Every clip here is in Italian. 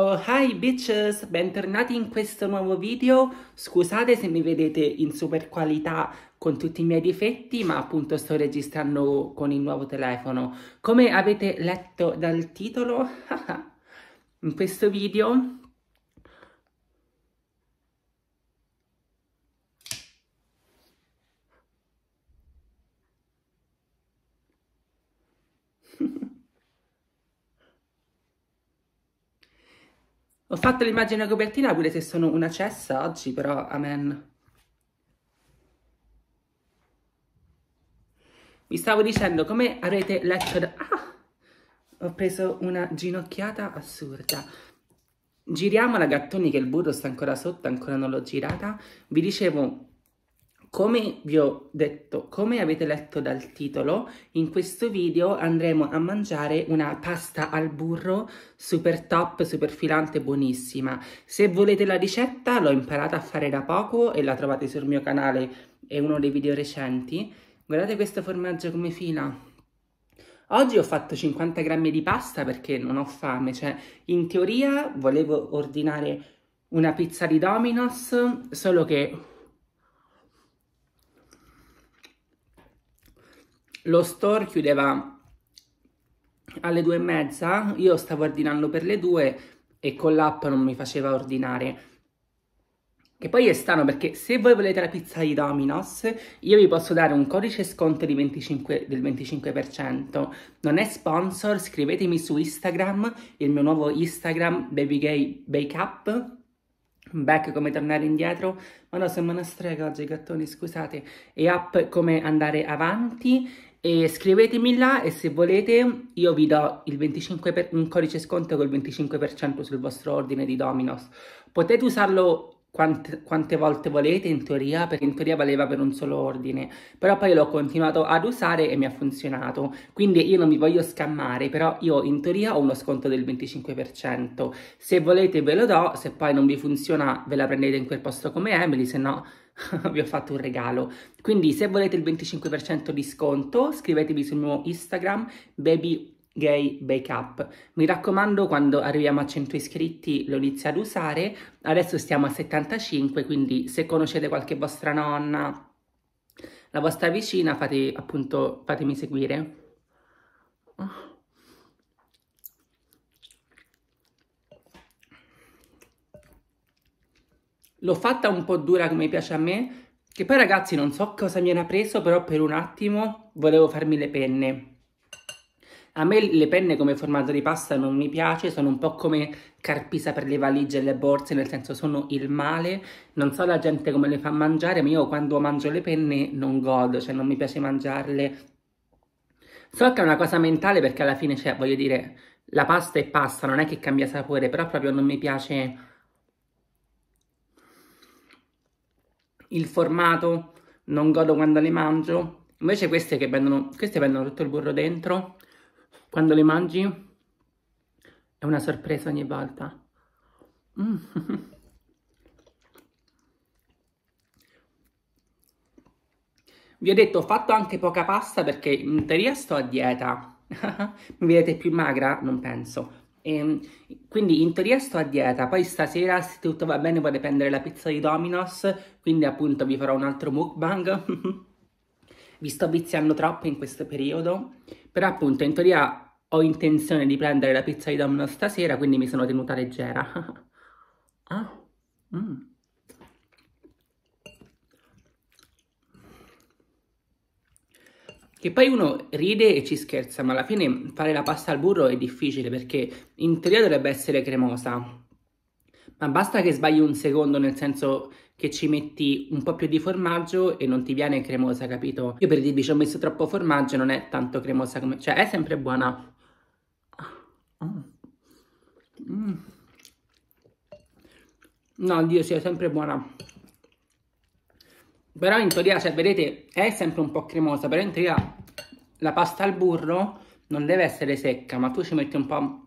Oh, hi bitches, bentornati in questo nuovo video. Scusate se mi vedete in super qualità con tutti i miei difetti, ma appunto sto registrando con il nuovo telefono. Come avete letto dal titolo, in questo video Ho fatto l'immagine a copertina pure se sono una cessa oggi, però amen. Vi stavo dicendo, come avrete letto Ah! Ho preso una ginocchiata assurda. Giriamo la gattoni che il burro sta ancora sotto, ancora non l'ho girata. Vi dicevo, come vi ho detto, come avete letto dal titolo, in questo video andremo a mangiare una pasta al burro super top, super filante, buonissima. Se volete la ricetta l'ho imparata a fare da poco e la trovate sul mio canale, è uno dei video recenti. Guardate questo formaggio come fila. Oggi ho fatto 50 grammi di pasta perché non ho fame, cioè in teoria volevo ordinare una pizza di Domino's, solo che lo store chiudeva alle due e mezza, io stavo ordinando per le due e con l'app non mi faceva ordinare. Che poi è strano perché se voi volete la pizza di Dominos, io vi posso dare un codice sconto 25, del 25%. Non è sponsor, scrivetemi su Instagram, il mio nuovo Instagram, babygay bake up. Back come tornare indietro, ma no, sono una strega oggi, gattoni, scusate, e app come andare avanti e scrivetemi là e se volete io vi do per, un codice sconto col 25% sul vostro ordine di Dominos. Potete usarlo quante, quante, volte volete in teoria, perché in teoria valeva per un solo ordine, però poi l'ho continuato ad usare e mi ha funzionato. Quindi io non mi voglio scammare, però io in teoria ho uno sconto del 25%. Se volete ve lo do, se poi non vi funziona ve la prendete in quel posto come Emily, se no vi ho fatto un regalo. Quindi se volete il 25% di sconto scrivetevi sul mio Instagram baby Gay Bake Mi raccomando, quando arriviamo a 100 iscritti lo inizio ad usare. Adesso stiamo a 75, quindi se conoscete qualche vostra nonna, la vostra vicina, fate, appunto, fatemi seguire. L'ho fatta un po' dura come piace a me, che poi ragazzi non so cosa mi era preso, però per un attimo volevo farmi le penne. A me le penne come formato di pasta non mi piace, sono un po' come carpisa per le valigie e le borse, nel senso sono il male. Non so la gente come le fa mangiare, ma io quando mangio le penne non godo, cioè non mi piace mangiarle. So che è una cosa mentale perché alla fine, cioè, voglio dire, la pasta è pasta, non è che cambia sapore, però proprio non mi piace il formato, non godo quando le mangio. Invece queste che vendono, queste prendono tutto il burro dentro, quando le mangi è una sorpresa ogni volta. Mm. Vi ho detto, ho fatto anche poca pasta perché in teoria sto a dieta. Mi vedete più magra? Non penso. E, ehm, quindi in teoria sto a dieta, poi stasera se tutto va bene vado prendere la pizza di Domino's, quindi appunto vi farò un altro mukbang. vi sto viziando troppo in questo periodo, però appunto in teoria ho intenzione di prendere la pizza di Domino's stasera, quindi mi sono tenuta leggera. ah, mm. Che poi uno ride e ci scherza, ma alla fine fare la pasta al burro è difficile perché in teoria dovrebbe essere cremosa. Ma basta che sbagli un secondo, nel senso che ci metti un po' più di formaggio e non ti viene cremosa, capito? Io per dirvi ci ho messo troppo formaggio, e non è tanto cremosa come... Cioè, è sempre buona. Ah. Mm. mm. No, Dio, sia sempre buona. Però in teoria, cioè, vedete, è sempre un po' cremosa, però in teoria la pasta al burro non deve essere secca, ma tu ci metti un po'...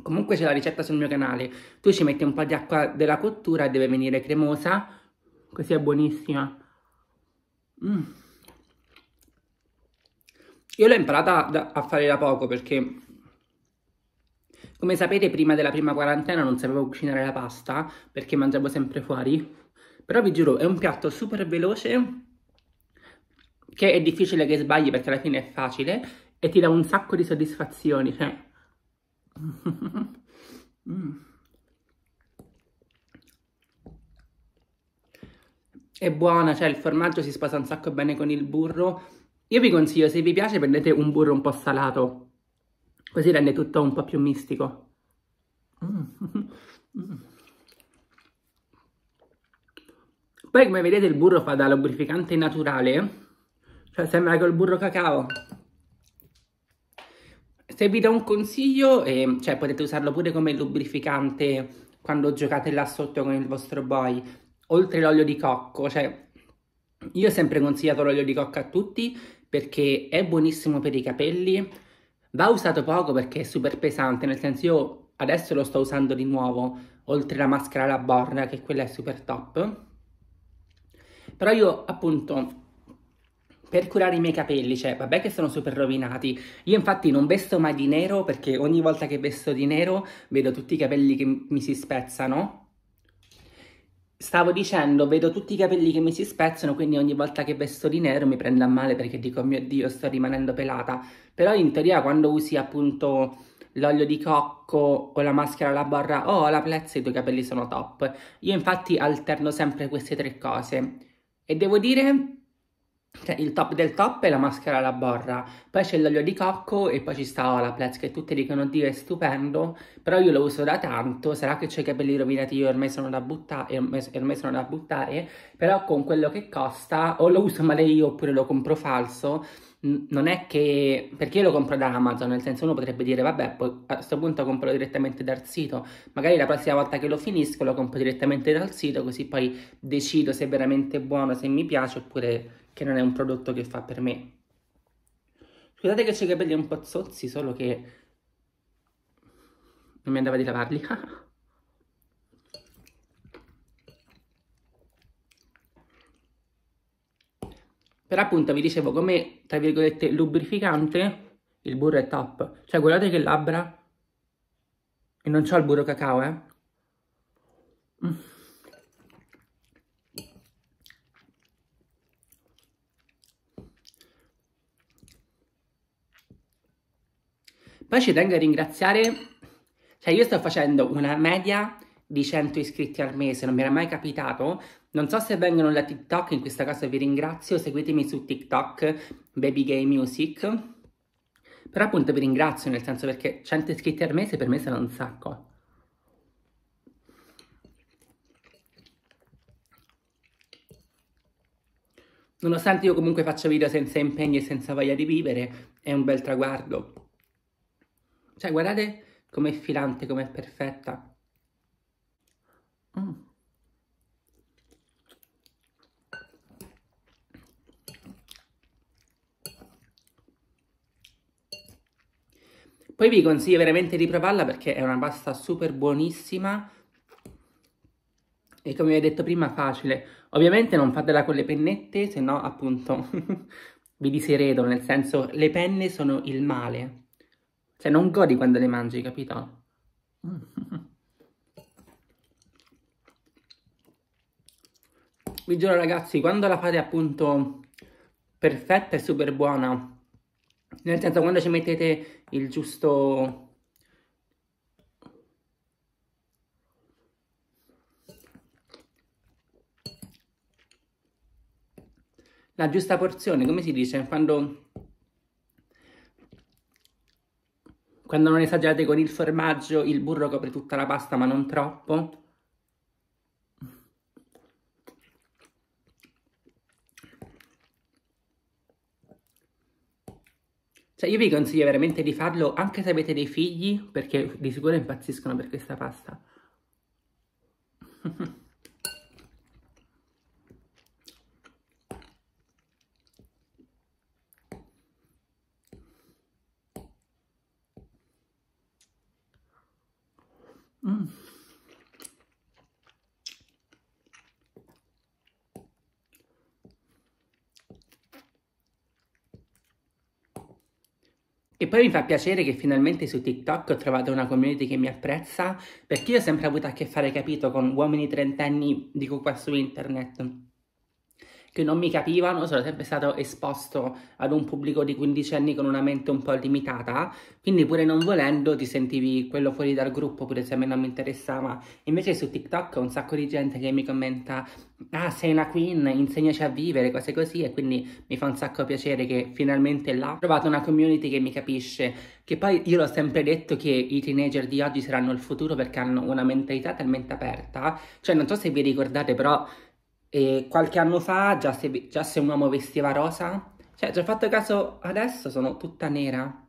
Comunque c'è la ricetta sul mio canale, tu ci metti un po' di acqua della cottura e deve venire cremosa, così è buonissima. Mm. Io l'ho imparata a fare da poco perché, come sapete, prima della prima quarantena non sapevo cucinare la pasta perché mangiavo sempre fuori. Però vi giuro, è un piatto super veloce che è difficile che sbagli perché alla fine è facile e ti dà un sacco di soddisfazioni. Cioè... mm. È buona, cioè il formaggio si sposa un sacco bene con il burro. Io vi consiglio, se vi piace, prendete un burro un po' salato. Così rende tutto un po' più mistico. Mm. Mm. Poi come vedete il burro fa da lubrificante naturale, cioè sembra che il burro cacao. Se vi do un consiglio, eh, cioè potete usarlo pure come lubrificante quando giocate là sotto con il vostro boy, oltre l'olio di cocco, cioè io ho sempre consigliato l'olio di cocco a tutti perché è buonissimo per i capelli, va usato poco perché è super pesante, nel senso io adesso lo sto usando di nuovo, oltre la maschera alla borra che quella è super top però io appunto per curare i miei capelli, cioè vabbè che sono super rovinati, io infatti non vesto mai di nero perché ogni volta che vesto di nero vedo tutti i capelli che mi si spezzano. Stavo dicendo, vedo tutti i capelli che mi si spezzano, quindi ogni volta che vesto di nero mi prendo a male perché dico, oh mio Dio, sto rimanendo pelata. Però in teoria quando usi appunto l'olio di cocco o la maschera alla borra o oh, la plezza, i tuoi capelli sono top. Io infatti alterno sempre queste tre cose e devo dire, cioè, il top del top è la maschera alla borra, poi c'è l'olio di cocco e poi ci sta Olaplex che tutti dicono Dio è stupendo, però io lo uso da tanto, sarà che c'è i capelli rovinati io ormai sono da buttare, ormai sono da buttare, però con quello che costa o lo uso male io oppure lo compro falso, non è che perché io lo compro da Amazon, nel senso uno potrebbe dire vabbè, a questo punto compro direttamente dal sito, magari la prossima volta che lo finisco lo compro direttamente dal sito, così poi decido se è veramente buono, se mi piace oppure che non è un prodotto che fa per me. Scusate che ho i capelli un po' zozzi, solo che non mi andava di lavarli. Però appunto vi dicevo, come, tra virgolette, lubrificante, il burro è top. Cioè, guardate che labbra. E non c'ho il burro cacao, eh. Mm. Poi ci tengo a ringraziare, cioè io sto facendo una media di 100 iscritti al mese, non mi era mai capitato. Non so se vengono da TikTok, in questa caso vi ringrazio, seguitemi su TikTok, Baby Gay Music. Però appunto vi ringrazio, nel senso perché 100 iscritti al mese per me sarà un sacco. Nonostante io comunque faccia video senza impegni e senza voglia di vivere, è un bel traguardo. Cioè, guardate com'è filante, com'è perfetta. Mm. Poi vi consiglio veramente di provarla perché è una pasta super buonissima e come vi ho detto prima facile. Ovviamente non fatela con le pennette, se no appunto vi diseredo, nel senso le penne sono il male. Cioè non godi quando le mangi, capito? Mm. vi giuro ragazzi, quando la fate appunto perfetta e super buona, nel senso quando ci mettete il giusto... La giusta porzione, come si dice? Quando... Quando non esagerate con il formaggio, il burro copre tutta la pasta ma non troppo Cioè io vi consiglio veramente di farlo anche se avete dei figli, perché di sicuro impazziscono per questa pasta. Mmm. E poi mi fa piacere che finalmente su TikTok ho trovato una community che mi apprezza, perché io ho sempre avuto a che fare, capito, con uomini trentenni dico qua su internet che non mi capivano, sono sempre stato esposto ad un pubblico di 15 anni con una mente un po' limitata, quindi pure non volendo ti sentivi quello fuori dal gruppo, pure se a me non mi interessava. Invece su TikTok ho un sacco di gente che mi commenta ah sei una queen, insegnaci a vivere, cose così e quindi mi fa un sacco piacere che finalmente là ho trovato una community che mi capisce, che poi io l'ho sempre detto che i teenager di oggi saranno il futuro perché hanno una mentalità talmente aperta, cioè non so se vi ricordate però e qualche anno fa, già se, già se un uomo vestiva rosa, cioè, già fatto caso, adesso sono tutta nera.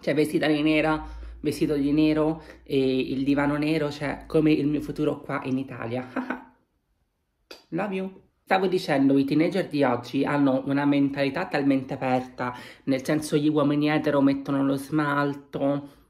Cioè, vestita di nera, vestito di nero e il divano nero, cioè, come il mio futuro qua in Italia. Love you. Stavo dicendo, i teenager di oggi hanno una mentalità talmente aperta, nel senso gli uomini etero mettono lo smalto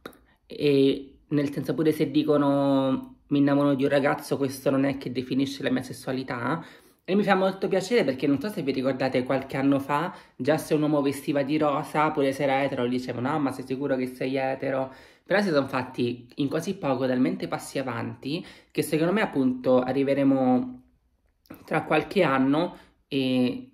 e nel senso pure se dicono mi innamoro di un ragazzo, questo non è che definisce la mia sessualità. E mi fa molto piacere perché non so se vi ricordate qualche anno fa, già se un uomo vestiva di rosa, pure se era etero, gli dicevano no ma sei sicuro che sei etero? Però si sono fatti in così poco talmente passi avanti che secondo me appunto arriveremo tra qualche anno e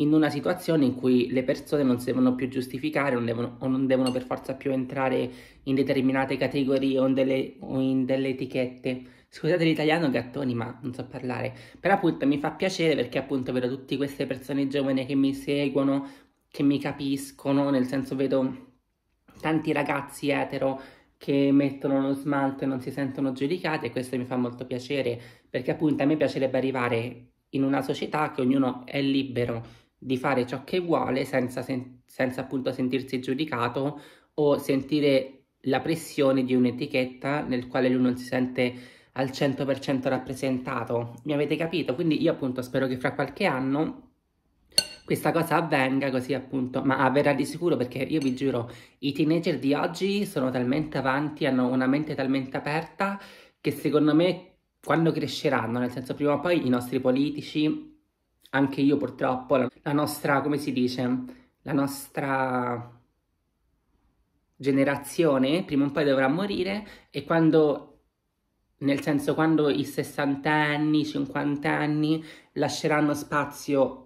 in una situazione in cui le persone non si devono più giustificare non devono, o non devono per forza più entrare in determinate categorie o in delle, o in delle etichette. Scusate l'italiano gattoni, ma non so parlare. Però appunto mi fa piacere perché appunto vedo tutte queste persone giovani che mi seguono, che mi capiscono, nel senso vedo tanti ragazzi etero che mettono lo smalto e non si sentono giudicati e questo mi fa molto piacere perché appunto a me piacerebbe arrivare in una società che ognuno è libero di fare ciò che vuole senza, sen- senza appunto sentirsi giudicato o sentire la pressione di un'etichetta nel quale lui non si sente al 100% rappresentato. Mi avete capito? Quindi io appunto spero che fra qualche anno questa cosa avvenga così appunto, ma avverrà di sicuro perché io vi giuro, i teenager di oggi sono talmente avanti, hanno una mente talmente aperta che secondo me quando cresceranno, nel senso prima o poi i nostri politici anche io purtroppo, la, nostra, come si dice, la nostra generazione prima o poi dovrà morire e quando nel senso quando i sessantenni, cinquantenni lasceranno spazio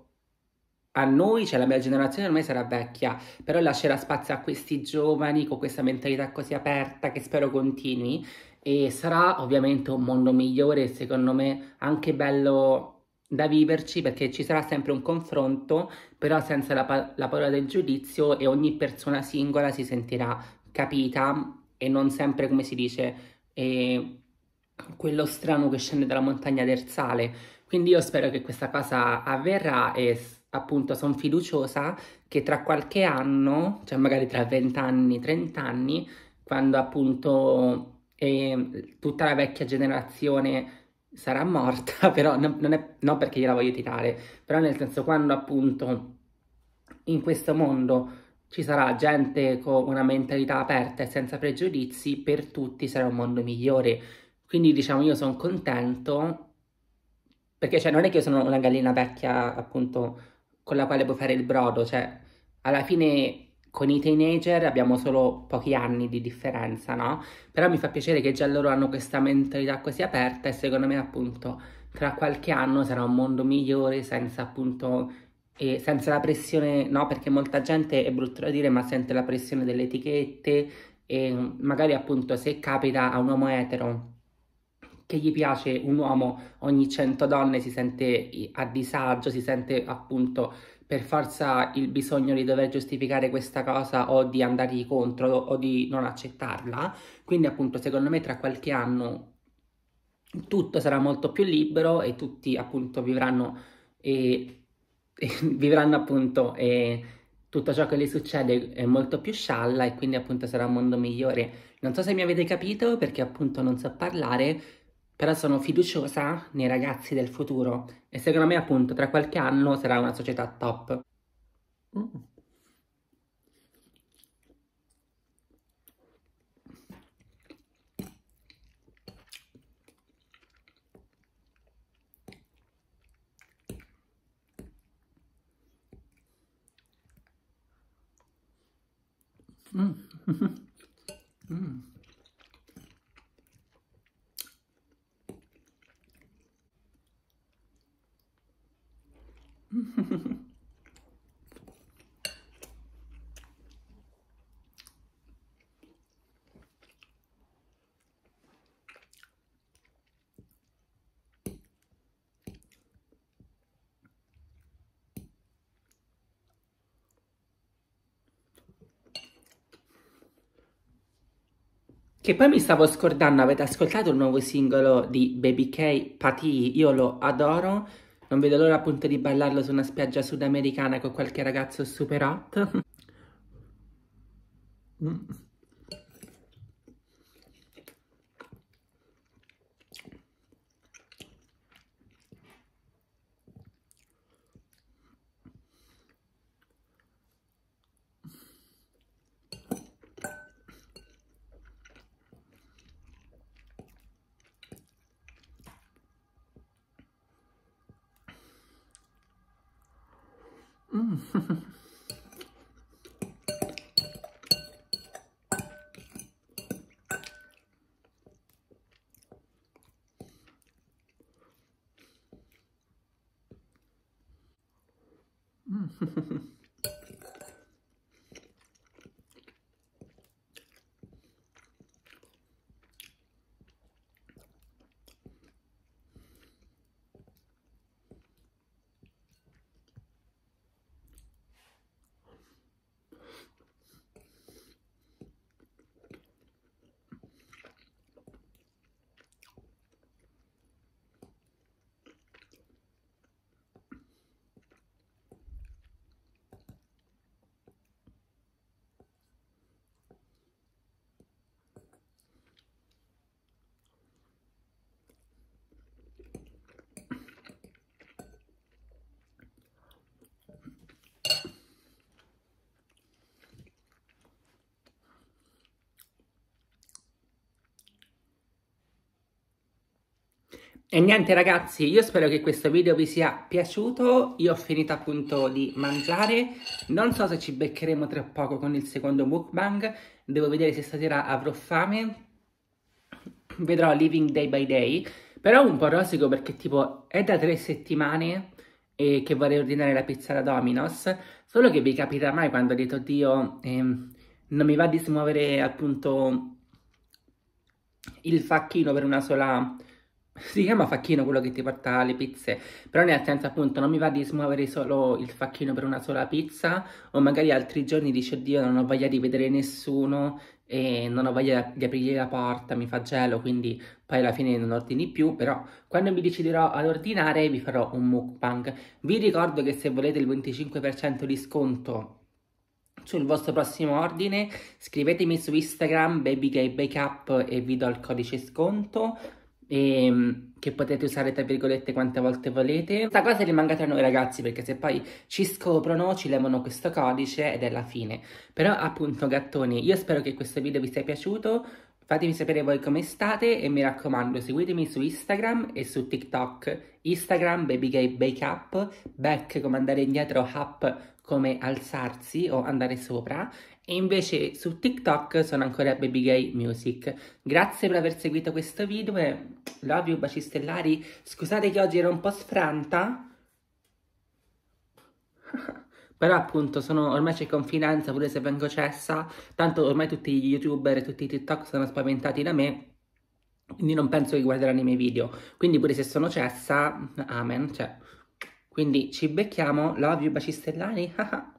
a noi, cioè la mia generazione ormai sarà vecchia, però lascerà spazio a questi giovani con questa mentalità così aperta che spero continui e sarà ovviamente un mondo migliore, secondo me anche bello da viverci perché ci sarà sempre un confronto, però senza la, pa- la parola del giudizio e ogni persona singola si sentirà capita e non sempre, come si dice, eh, quello strano che scende dalla montagna del sale. Quindi io spero che questa cosa avverrà e appunto sono fiduciosa che tra qualche anno, cioè magari tra 20 anni, 30 anni, quando appunto eh, tutta la vecchia generazione sarà morta, però non è, no perché gliela voglio tirare, però nel senso quando appunto in questo mondo ci sarà gente con una mentalità aperta e senza pregiudizi, per tutti sarà un mondo migliore. Quindi diciamo io sono contento, perché cioè, non è che io sono una gallina vecchia appunto con la quale puoi fare il brodo, cioè alla fine con i teenager abbiamo solo pochi anni di differenza, no? Però mi fa piacere che già loro hanno questa mentalità così aperta e secondo me appunto tra qualche anno sarà un mondo migliore senza appunto e senza la pressione, no? Perché molta gente è brutto da dire, ma sente la pressione delle etichette e magari appunto se capita a un uomo etero che gli piace un uomo ogni 100 donne si sente a disagio, si sente appunto per forza il bisogno di dover giustificare questa cosa o di andargli contro o di non accettarla. Quindi appunto secondo me tra qualche anno tutto sarà molto più libero e tutti appunto vivranno, e, e vivranno appunto e tutto ciò che gli succede è molto più scialla e quindi appunto sarà un mondo migliore. Non so se mi avete capito perché appunto non so parlare, però sono fiduciosa nei ragazzi del futuro e secondo me appunto tra qualche anno sarà una società top. Mm. Mm. Che poi mi stavo scordando, avete ascoltato il nuovo singolo di Baby K, Pati, io lo adoro, non vedo l'ora appunto di ballarlo su una spiaggia sudamericana con qualche ragazzo super hot. mm. Mm. mm. E niente ragazzi, io spero che questo video vi sia piaciuto, io ho finito appunto di mangiare, non so se ci beccheremo tra poco con il secondo mukbang, devo vedere se stasera avrò fame, vedrò Living Day by Day, però un po' rosico perché tipo è da tre settimane e che vorrei ordinare la pizza da Domino's, solo che vi capita mai quando detto oddio eh, non mi va di smuovere appunto il facchino per una sola si chiama facchino quello che ti porta le pizze, però nel senso appunto non mi va di smuovere solo il facchino per una sola pizza o magari altri giorni dici oddio non ho voglia di vedere nessuno e non ho voglia di aprire la porta, mi fa gelo quindi poi alla fine non ordini più, però quando mi deciderò ad ordinare vi farò un mukbang. Vi ricordo che se volete il 25% di sconto sul vostro prossimo ordine scrivetemi su Instagram babygaybakeup e vi do il codice sconto e ehm, che potete usare tra virgolette quante volte volete. Questa cosa rimanga tra noi ragazzi perché se poi ci scoprono ci levano questo codice ed è la fine. Però appunto gattoni, io spero che questo video vi sia piaciuto, fatemi sapere voi come state e mi raccomando seguitemi su Instagram e su TikTok. Instagram babygay bake up, back come andare indietro, up come alzarsi o andare sopra e invece su TikTok sono ancora Baby Gay Music. Grazie per aver seguito questo video e love you baci stellari. Scusate che oggi ero un po' sfranta, però appunto sono, ormai c'è confinanza pure se vengo cessa, tanto ormai tutti gli youtuber e tutti i TikTok sono spaventati da me, quindi non penso che guarderanno i miei video, quindi pure se sono cessa, amen, cioè. Quindi ci becchiamo, love you baci stellari,